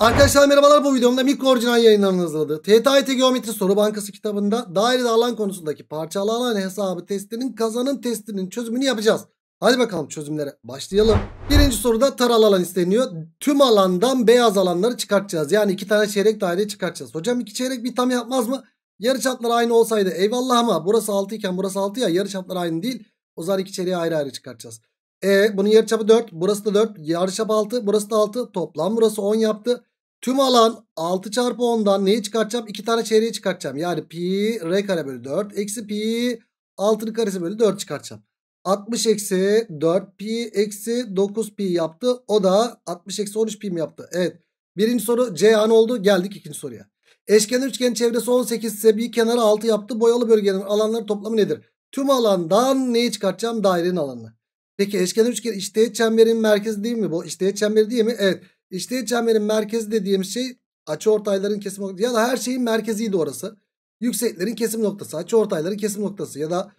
Arkadaşlar merhabalar bu videomda mikro orijinal yayınlarının hazırladığı TTIT Geometri Soru Bankası kitabında daireli alan konusundaki parçalı alan hesabı testinin kazanın testinin çözümünü yapacağız. Hadi bakalım çözümlere başlayalım. Birinci soruda taralı alan isteniyor. Tüm alandan beyaz alanları çıkartacağız. Yani iki tane çeyrek daire çıkartacağız. Hocam iki çeyrek bir tam yapmaz mı? Yarı çaplar aynı olsaydı eyvallah ama burası 6 iken burası 6 ya yarı çaplar aynı değil. O zaman iki çeyreği ayrı ayrı çıkartacağız. E bunun yarıçapı 4 burası da 4 yarıçap 6 burası da 6 toplam burası 10 yaptı. Tüm alan 6 çarpı 10'dan neyi çıkartacağım? 2 tane çeyreği çıkartacağım. Yani pi r kare bölü 4 eksi pi 6'nın karesi bölü 4 çıkartacağım. 60 eksi 4 pi eksi 9 pi yaptı. O da 60 eksi 13 pi mi yaptı? Evet. Birinci soru C an oldu. Geldik ikinci soruya. Eşkenar üçgen çevresi 18 ise bir kenarı 6 yaptı. Boyalı bölgenin alanları toplamı nedir? Tüm alandan neyi çıkartacağım? Dairenin alanını. Peki eşkenar üçgen işteğet çemberin merkezi değil mi bu? İşteğet çemberi değil mi? Evet. İşte çemberin merkezi dediğimiz şey açıortayların kesim noktası ya da her şeyin merkeziydi orası. Yükseklerin kesim noktası, açıortayların kesim noktası ya da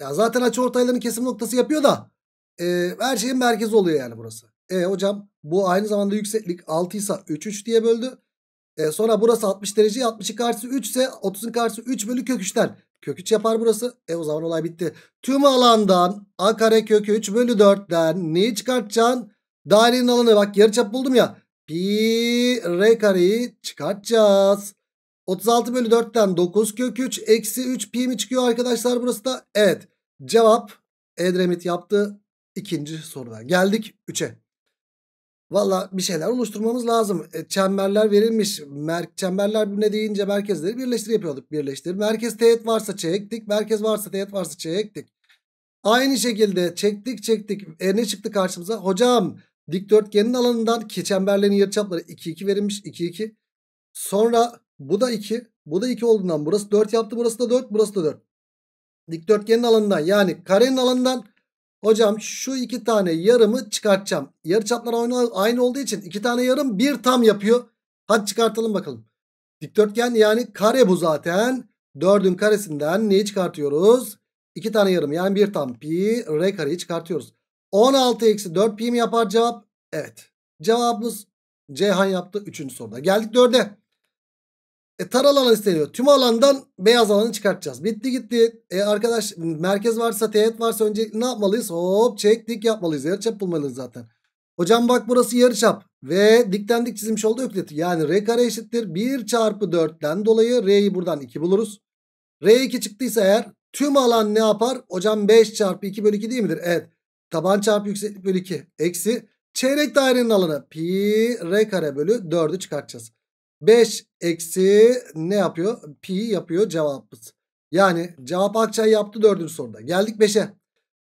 ya zaten açıortayların kesim noktası yapıyor da e, her şeyin merkezi oluyor yani burası. E hocam bu aynı zamanda yükseklik 6 ise 3 3 diye böldü. E, sonra burası 60 derece 60'ın karşısı 3 ise 30'un karşısı 3 bölü kök 3'ten. Kök 3 yapar burası. E o zaman olay bitti. Tüm alandan a kare kök 3 bölü 4'ten neyi çıkartacaksın? Dairenin alanı bak yarı çap buldum ya. Pi r kareyi çıkartacağız. 36 bölü 4'ten 9 kök 3 eksi 3 pi mi çıkıyor arkadaşlar burası da? Evet cevap Edremit yaptı. İkinci sorudan geldik 3'e. Valla bir şeyler oluşturmamız lazım. E, çemberler verilmiş. Mer çemberler ne deyince merkezleri birleştir yapıyorduk. Birleştir. Merkez teğet varsa çektik. Merkez varsa teğet varsa çektik. Aynı şekilde çektik çektik. E ne çıktı karşımıza? Hocam Dikdörtgenin alanından keçemberlerin yarıçapları 2 2 verilmiş. 2 2. Sonra bu da 2. Bu da 2 olduğundan burası 4 yaptı. Burası da 4. Burası da 4. Dikdörtgenin alanından yani karenin alanından hocam şu iki tane yarımı çıkartacağım. Yarıçaplar aynı, aynı olduğu için iki tane yarım bir tam yapıyor. Hadi çıkartalım bakalım. Dikdörtgen yani kare bu zaten. 4'ün karesinden neyi çıkartıyoruz? 2 tane yarım yani 1 tam pi r kareyi çıkartıyoruz. 16 eksi 4 pi mi yapar cevap? Evet. Cevabımız Ceyhan yaptı 3. soruda. Geldik 4'e. E, taral alan isteniyor. Tüm alandan beyaz alanı çıkartacağız. Bitti gitti. E, arkadaş merkez varsa teğet varsa önce ne yapmalıyız? Hop çek dik yapmalıyız. Yarıçap bulmalıyız zaten. Hocam bak burası yarıçap. Ve dikten dik çizilmiş oldu öklit. Yani r kare eşittir. 1 çarpı 4'ten dolayı r'yi buradan 2 buluruz. r 2 çıktıysa eğer tüm alan ne yapar? Hocam 5 çarpı 2 bölü 2 değil midir? Evet taban çarpı yükseklik bölü 2 eksi çeyrek dairenin alanı pi r kare bölü 4'ü çıkartacağız. 5 eksi ne yapıyor? Pi yapıyor cevabımız. Yani cevap Akçay yaptı 4. soruda. Geldik 5'e.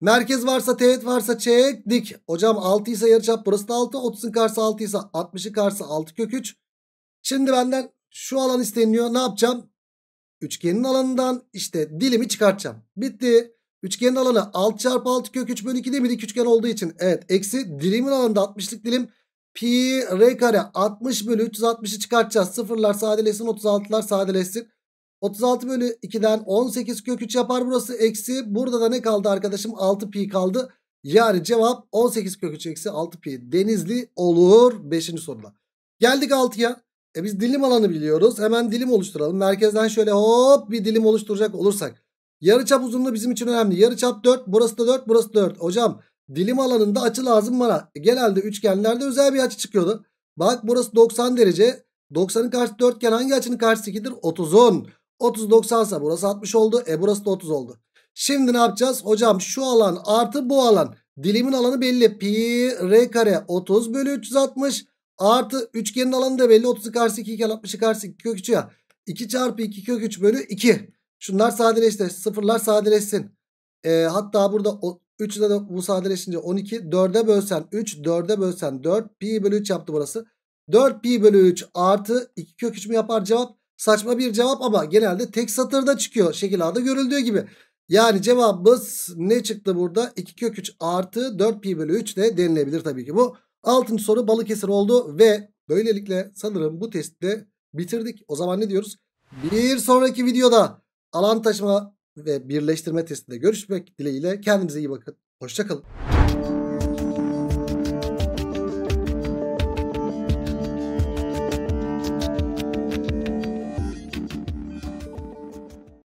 Merkez varsa teğet varsa çek dik. Hocam 6 ise yarıçap burası da 6. 30'un karşısı 6 ise 60'ın karşısı 6 kök 3. Şimdi benden şu alan isteniyor. Ne yapacağım? Üçgenin alanından işte dilimi çıkartacağım. Bitti. Üçgenin alanı 6 çarpı 6 kök 3 bölü 2 değil mi? Dik üçgen olduğu için. Evet eksi dilimin alanında 60'lık dilim pi r kare 60 bölü 360'ı çıkartacağız. Sıfırlar sadeleşsin 36'lar sadeleşsin. 36 bölü 2'den 18 kök 3 yapar burası eksi. Burada da ne kaldı arkadaşım? 6 pi kaldı. Yani cevap 18 kök 3 eksi 6 pi. Denizli olur 5. soruda. Geldik 6'ya. E biz dilim alanı biliyoruz. Hemen dilim oluşturalım. Merkezden şöyle hop bir dilim oluşturacak olursak. Yarıçap uzunluğu bizim için önemli. Yarıçap 4 burası da 4 burası da 4. Hocam dilim alanında açı lazım bana. E, genelde üçgenlerde özel bir açı çıkıyordu. Bak burası 90 derece. 90'ın karşısı 4 iken hangi açının karşısı 2'dir? 30'un. 30 90 ise burası 60 oldu. E burası da 30 oldu. Şimdi ne yapacağız? Hocam şu alan artı bu alan. Dilimin alanı belli. Pi r kare 30 bölü 360 artı üçgenin alanı da belli. 30'u karşısı 2 iken 60'ın karşısı 2 kök 3 ya. 2 çarpı 2 kök 3 bölü 2. Şunlar sadeleşti. Sıfırlar sadeleşsin. E, hatta burada 3 de bu sadeleşince 12. 4'e bölsen 3. 4'e bölsen 4. Pi bölü 3 yaptı burası. 4 pi bölü 3 artı 2 kök 3 mü yapar cevap? Saçma bir cevap ama genelde tek satırda çıkıyor. Şekil A'da görüldüğü gibi. Yani cevabımız ne çıktı burada? 2 kök 3 artı 4 pi bölü 3 de denilebilir tabii ki bu. Altıncı soru Balıkesir oldu ve böylelikle sanırım bu testte bitirdik. O zaman ne diyoruz? Bir sonraki videoda alan taşıma ve birleştirme testinde görüşmek dileğiyle kendinize iyi bakın. Hoşçakalın.